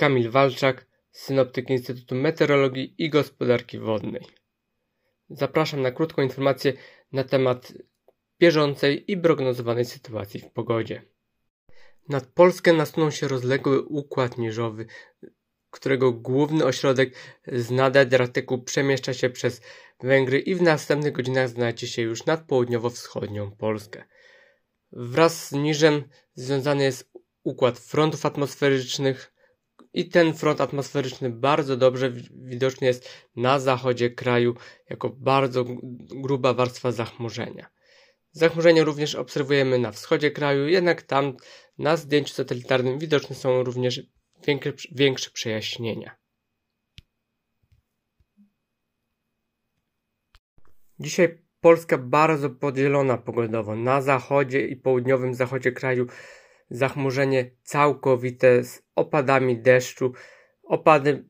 Kamil Walczak, synoptyk Instytutu Meteorologii i Gospodarki Wodnej. Zapraszam na krótką informację na temat bieżącej i prognozowanej sytuacji w pogodzie. Nad Polskę nasunął się rozległy układ niżowy, którego główny ośrodek z nadadriatyku przemieszcza się przez Węgry i w następnych godzinach znajdzie się już nad południowo-wschodnią Polskę. Wraz z niżem związany jest układ frontów atmosferycznych, i ten front atmosferyczny bardzo dobrze widoczny jest na zachodzie kraju jako bardzo gruba warstwa zachmurzenia. Zachmurzenie również obserwujemy na wschodzie kraju, jednak tam na zdjęciu satelitarnym widoczne są również większe, większe przejaśnienia. Dzisiaj Polska bardzo podzielona pogodowo. Na zachodzie i południowym zachodzie kraju zachmurzenie całkowite z opadami deszczu, opady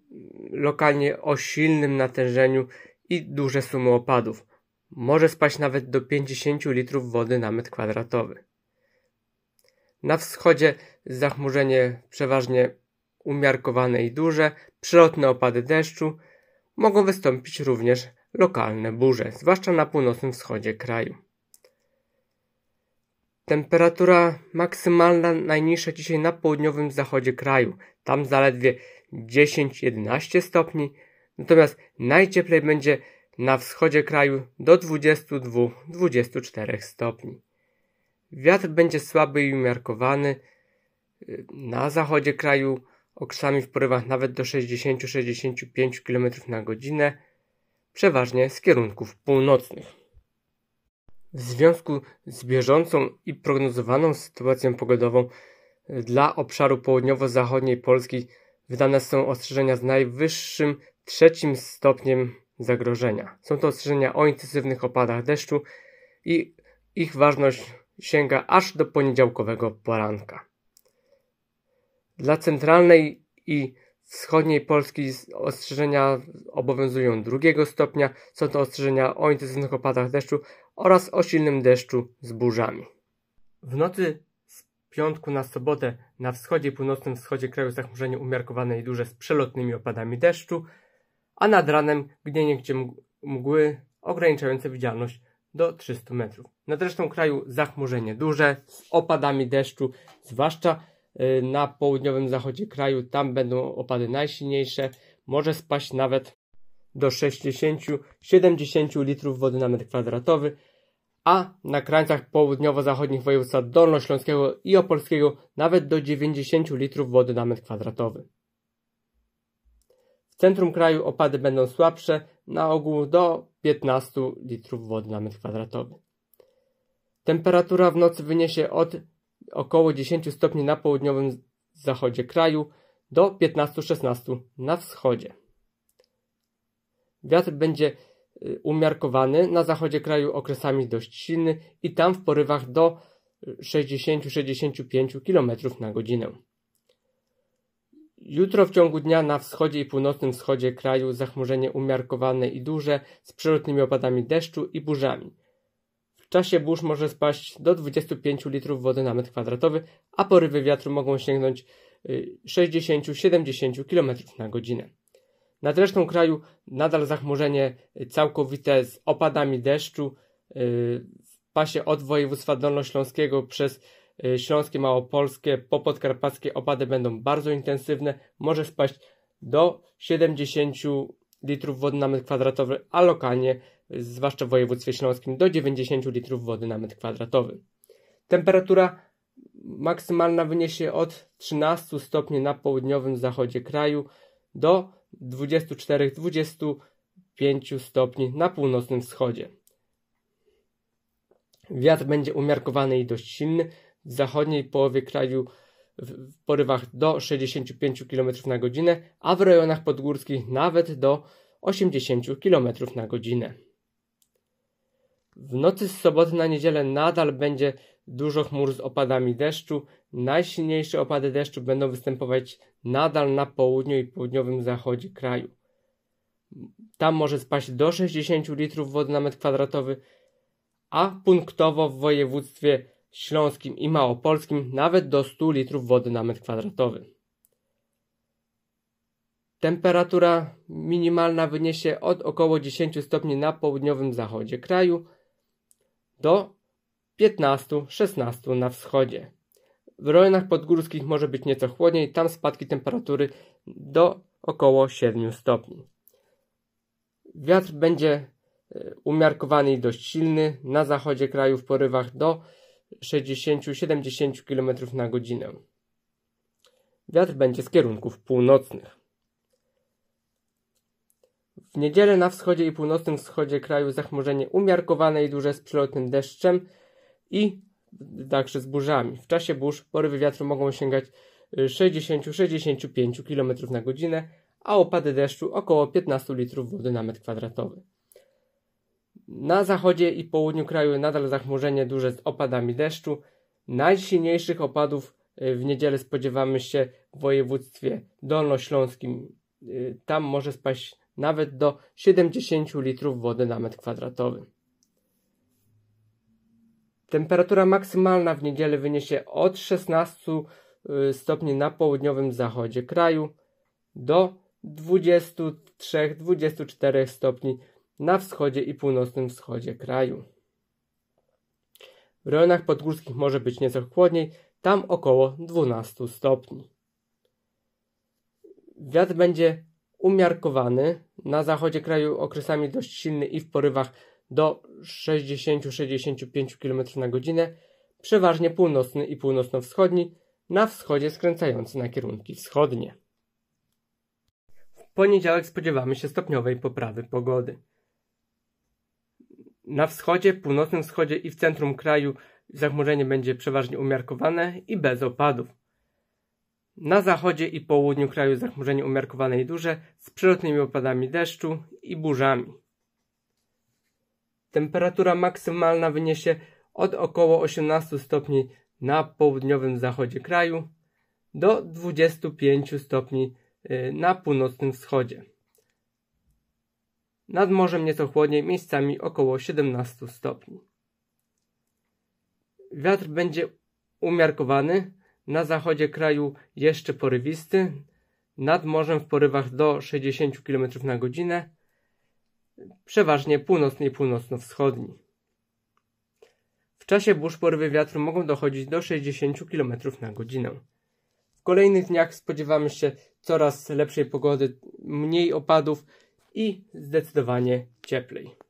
lokalnie o silnym natężeniu i duże sumy opadów. Może spaść nawet do 50 litrów wody na metr kwadratowy. Na wschodzie zachmurzenie przeważnie umiarkowane i duże, przelotne opady deszczu, mogą wystąpić również lokalne burze, zwłaszcza na północnym wschodzie kraju. Temperatura maksymalna najniższa dzisiaj na południowym zachodzie kraju, tam zaledwie 10-11 stopni, natomiast najcieplej będzie na wschodzie kraju do 22-24 stopni. Wiatr będzie słaby i umiarkowany, na zachodzie kraju okrzami w porywach nawet do 60-65 km na godzinę, przeważnie z kierunków północnych. W związku z bieżącą i prognozowaną sytuacją pogodową dla obszaru południowo-zachodniej Polski wydane są ostrzeżenia z najwyższym trzecim stopniem zagrożenia. Są to ostrzeżenia o intensywnych opadach deszczu i ich ważność sięga aż do poniedziałkowego poranka. Dla centralnej i wschodniej Polski ostrzeżenia obowiązują drugiego stopnia. Są to ostrzeżenia o intensywnych opadach deszczu oraz o silnym deszczu z burzami. W nocy z piątku na sobotę na wschodzie i północnym wschodzie kraju zachmurzenie umiarkowane i duże z przelotnymi opadami deszczu, a nad ranem gdzie mgły ograniczające widzialność do 300 metrów. Nad resztą kraju zachmurzenie duże z opadami deszczu, zwłaszcza Y, na południowym zachodzie kraju. Tam będą opady najsilniejsze. Może spaść nawet do 60-70 litrów wody na metr kwadratowy, a na krańcach południowo-zachodnich województwa dolnośląskiego i opolskiego nawet do 90 litrów wody na metr kwadratowy. W centrum kraju opady będą słabsze, na ogół do 15 litrów wody na metr kwadratowy. Temperatura w nocy wyniesie od około 10 stopni na południowym zachodzie kraju do 15-16 na wschodzie. Wiatr będzie y, umiarkowany, na zachodzie kraju okresami dość silny i tam w porywach do 60-65 km na godzinę. Jutro w ciągu dnia na wschodzie i północnym wschodzie kraju zachmurzenie umiarkowane i duże z przelotnymi opadami deszczu i burzami czasie burz może spaść do 25 litrów wody na metr kwadratowy, a porywy wiatru mogą sięgnąć 60-70 y, km na godzinę. Nad resztą kraju nadal zachmurzenie całkowite z opadami deszczu y, w pasie od województwa dolnośląskiego przez y, śląskie, małopolskie, popodkarpackie opady będą bardzo intensywne. Może spaść do 70 litrów wody na metr kwadratowy, a lokalnie zwłaszcza w województwie śląskim, do 90 litrów wody na metr kwadratowy. Temperatura maksymalna wyniesie od 13 stopni na południowym zachodzie kraju do 24-25 stopni na północnym wschodzie. Wiatr będzie umiarkowany i dość silny. W zachodniej połowie kraju w porywach do 65 km na godzinę, a w rejonach podgórskich nawet do 80 km na godzinę. W nocy z soboty na niedzielę nadal będzie dużo chmur z opadami deszczu. Najsilniejsze opady deszczu będą występować nadal na południu i południowym zachodzie kraju. Tam może spaść do 60 litrów wody na metr kwadratowy, a punktowo w województwie śląskim i małopolskim nawet do 100 litrów wody na metr kwadratowy. Temperatura minimalna wyniesie od około 10 stopni na południowym zachodzie kraju, do 15-16 na wschodzie. W rejonach podgórskich może być nieco chłodniej, tam spadki temperatury do około 7 stopni. Wiatr będzie e, umiarkowany i dość silny, na zachodzie kraju w porywach do 60-70 km na godzinę. Wiatr będzie z kierunków północnych. W niedzielę na wschodzie i północnym wschodzie kraju zachmurzenie umiarkowane i duże z przelotnym deszczem i także z burzami. W czasie burz porywy wiatru mogą sięgać 60-65 y, km na godzinę, a opady deszczu około 15 litrów wody na metr kwadratowy. Na zachodzie i południu kraju nadal zachmurzenie duże z opadami deszczu. Najsilniejszych opadów y, w niedzielę spodziewamy się w województwie dolnośląskim. Y, tam może spaść nawet do 70 litrów wody na metr kwadratowy. Temperatura maksymalna w niedzielę wyniesie od 16 y, stopni na południowym zachodzie kraju do 23-24 stopni na wschodzie i północnym wschodzie kraju. W rejonach podgórskich może być nieco chłodniej, tam około 12 stopni. Wiatr będzie umiarkowany, na zachodzie kraju okresami dość silny i w porywach do 60-65 km na godzinę, przeważnie północny i północno-wschodni, na wschodzie skręcający na kierunki wschodnie. W poniedziałek spodziewamy się stopniowej poprawy pogody. Na wschodzie, północnym wschodzie i w centrum kraju zachmurzenie będzie przeważnie umiarkowane i bez opadów. Na zachodzie i południu kraju zachmurzenie umiarkowane i duże, z przelotnymi opadami deszczu i burzami. Temperatura maksymalna wyniesie od około 18 stopni na południowym zachodzie kraju do 25 stopni y, na północnym wschodzie. Nad morzem nieco chłodniej, miejscami około 17 stopni. Wiatr będzie umiarkowany, na zachodzie kraju jeszcze porywisty, nad morzem w porywach do 60 km na godzinę, przeważnie północny i północno-wschodni. W czasie burz porywy wiatru mogą dochodzić do 60 km na godzinę. W kolejnych dniach spodziewamy się coraz lepszej pogody, mniej opadów i zdecydowanie cieplej.